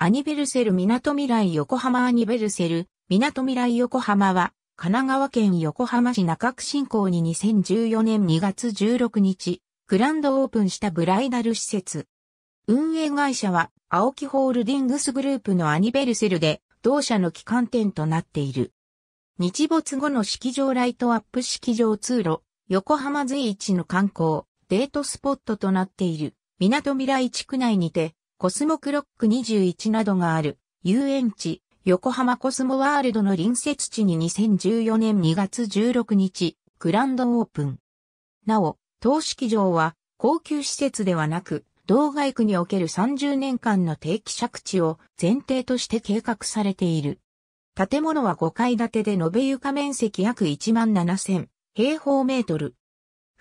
アニベルセル港未来横浜アニベルセル港未来横浜は神奈川県横浜市中区新港に2014年2月16日グランドオープンしたブライダル施設。運営会社は青木ホールディングスグループのアニベルセルで同社の機関店となっている。日没後の式場ライトアップ式場通路、横浜随一の観光、デートスポットとなっている港未来地区内にてコスモクロック21などがある遊園地、横浜コスモワールドの隣接地に2014年2月16日、グランドオープン。なお、投資機場は高級施設ではなく、道外区における30年間の定期借地を前提として計画されている。建物は5階建てで延べ床面積約1万7000平方メートル。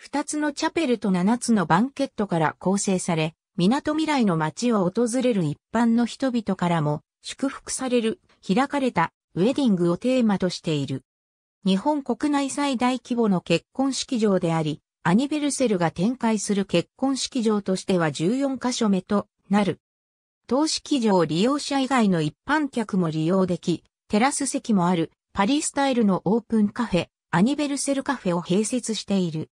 2つのチャペルと7つのバンケットから構成され、港未来の街を訪れる一般の人々からも祝福される開かれたウェディングをテーマとしている。日本国内最大規模の結婚式場であり、アニベルセルが展開する結婚式場としては14カ所目となる。当式場利用者以外の一般客も利用でき、テラス席もあるパリスタイルのオープンカフェ、アニベルセルカフェを併設している。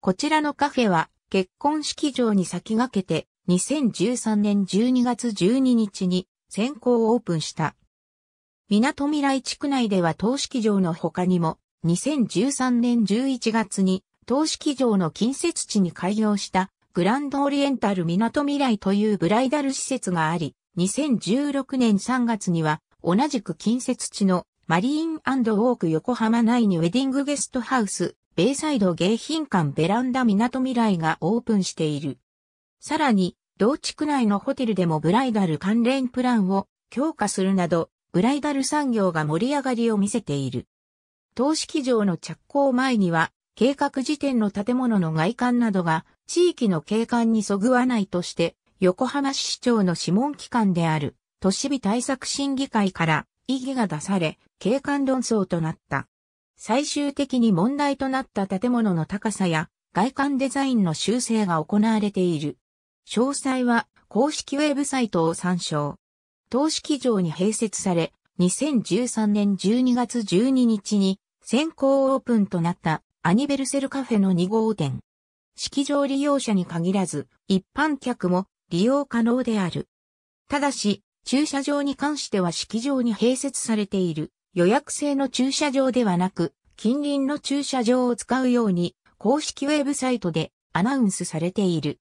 こちらのカフェは結婚式場に先駆けて2013年12月12日に先行オープンした。港未来地区内では投式場の他にも2013年11月に投式場の近接地に開業したグランドオリエンタル港未来というブライダル施設があり、2016年3月には同じく近接地のマリーンウォーク横浜内にウェディングゲストハウスベイサイド迎賓館ベランダ港未来がオープンしている。さらに、同地区内のホテルでもブライダル関連プランを強化するなど、ブライダル産業が盛り上がりを見せている。投資機場の着工前には、計画時点の建物の外観などが地域の景観にそぐわないとして、横浜市市長の諮問機関である、都市美対策審議会から異議が出され、景観論争となった。最終的に問題となった建物の高さや外観デザインの修正が行われている。詳細は公式ウェブサイトを参照。資式場に併設され、2013年12月12日に先行オープンとなったアニベルセルカフェの2号店。式場利用者に限らず、一般客も利用可能である。ただし、駐車場に関しては式場に併設されている予約制の駐車場ではなく、近隣の駐車場を使うように、公式ウェブサイトでアナウンスされている。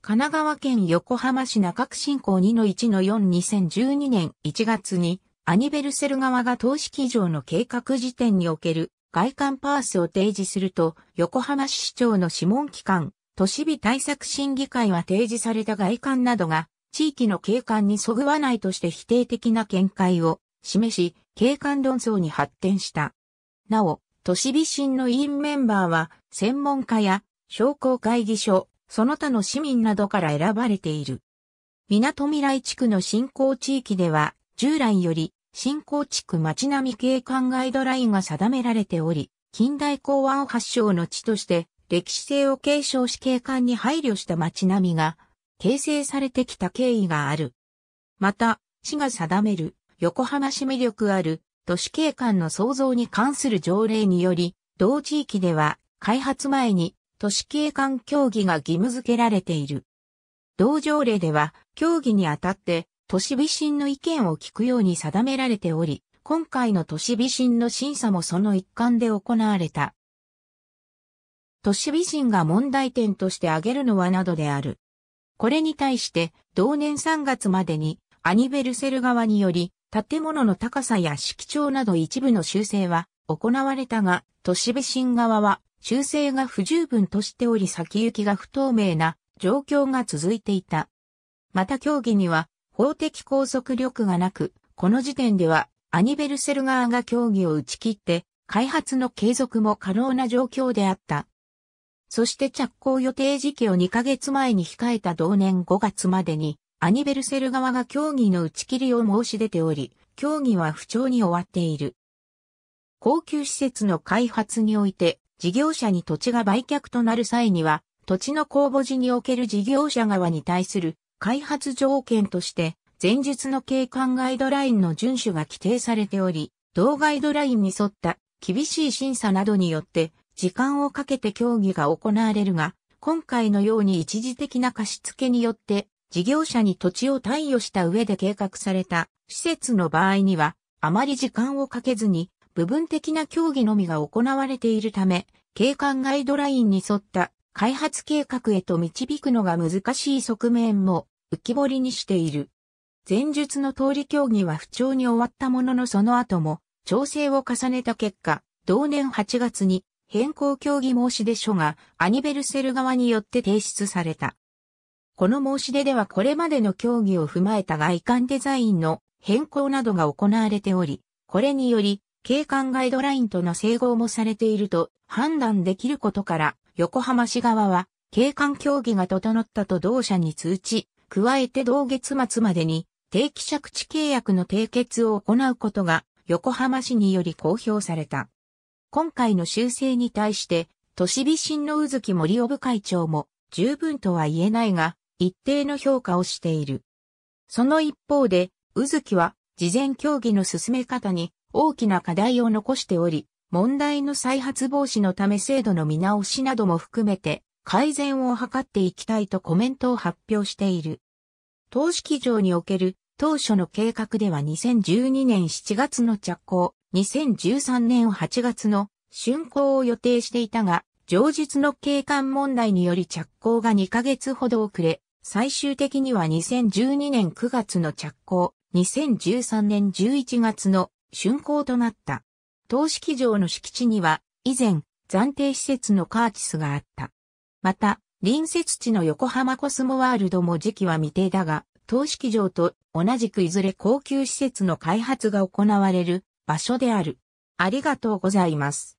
神奈川県横浜市中区振興2-1-4-2012年1月に、アニベルセル側が投資基準の計画時点における外観パースを提示すると、横浜市市長の諮問機関、都市美対策審議会は提示された外観などが、地域の景観にそぐわないとして否定的な見解を示し、景観論争に発展した。なお、都市美信の委員メンバーは、専門家や商工会議所、その他の市民などから選ばれている。港未来地区の振興地域では、従来より、振興地区町並み景観ガイドラインが定められており、近代港湾発祥の地として、歴史性を継承し景観に配慮した町並みが、形成されてきた経緯がある。また、市が定める横浜市魅力ある都市景観の創造に関する条例により、同地域では開発前に都市景観協議が義務付けられている。同条例では、協議にあたって、都市微信の意見を聞くように定められており、今回の都市微信の審査もその一環で行われた。都市微信が問題点として挙げるのはなどである。これに対して、同年3月までに、アニベルセル側により、建物の高さや色調など一部の修正は行われたが、都市部新側は修正が不十分としており先行きが不透明な状況が続いていた。また協議には法的拘束力がなく、この時点ではアニベルセル側が協議を打ち切って開発の継続も可能な状況であった。そして着工予定時期を2ヶ月前に控えた同年5月までにアニベルセル側が協議の打ち切りを申し出ており、協議は不調に終わっている。高級施設の開発において、事業者に土地が売却となる際には、土地の公募時における事業者側に対する開発条件として、前述の景観ガイドラインの遵守が規定されており、同ガイドラインに沿った厳しい審査などによって、時間をかけて協議が行われるが、今回のように一時的な貸し付けによって事業者に土地を貸与した上で計画された施設の場合には、あまり時間をかけずに、部分的な協議のみが行われているため、景観ガイドラインに沿った開発計画へと導くのが難しい側面も浮き彫りにしている。前述の通り協議は不調に終わったもののその後も調整を重ねた結果、同年8月に変更協議申出書がアニベルセル側によって提出された。この申し出ではこれまでの協議を踏まえた外観デザインの変更などが行われており、これにより、景観ガイドラインとの整合もされていると判断できることから、横浜市側は、景観協議が整ったと同社に通知、加えて同月末までに、定期借地契約の締結を行うことが、横浜市により公表された。今回の修正に対して、都市美新の宇月森尾部会長も、十分とは言えないが、一定の評価をしている。その一方で、宇月は事前協議の進め方に大きな課題を残しており、問題の再発防止のため制度の見直しなども含めて改善を図っていきたいとコメントを発表している。投資基準における当初の計画では2012年7月の着工、2013年8月の竣工を予定していたが、上述の景観問題により着工が2ヶ月ほど遅れ、最終的には2012年9月の着工、2013年11月の竣工となった。投資機場の敷地には、以前、暫定施設のカーチスがあった。また、隣接地の横浜コスモワールドも時期は未定だが、投資機場と同じくいずれ高級施設の開発が行われる場所である。ありがとうございます。